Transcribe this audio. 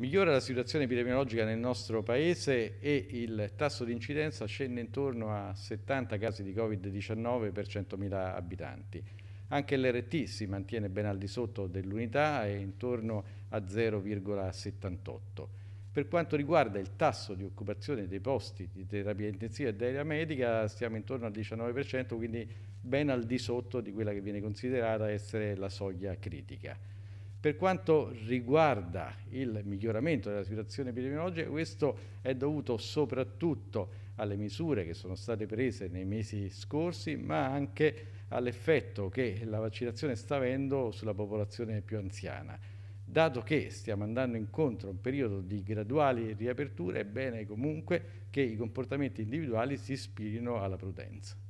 Migliora la situazione epidemiologica nel nostro paese e il tasso di incidenza scende intorno a 70 casi di Covid-19 per 100.000 abitanti. Anche l'RT si mantiene ben al di sotto dell'unità e intorno a 0,78. Per quanto riguarda il tasso di occupazione dei posti di terapia intensiva e di area medica, stiamo intorno al 19%, quindi ben al di sotto di quella che viene considerata essere la soglia critica. Per quanto riguarda il miglioramento della situazione epidemiologica, questo è dovuto soprattutto alle misure che sono state prese nei mesi scorsi, ma anche all'effetto che la vaccinazione sta avendo sulla popolazione più anziana. Dato che stiamo andando incontro a un periodo di graduali riaperture, è bene comunque che i comportamenti individuali si ispirino alla prudenza.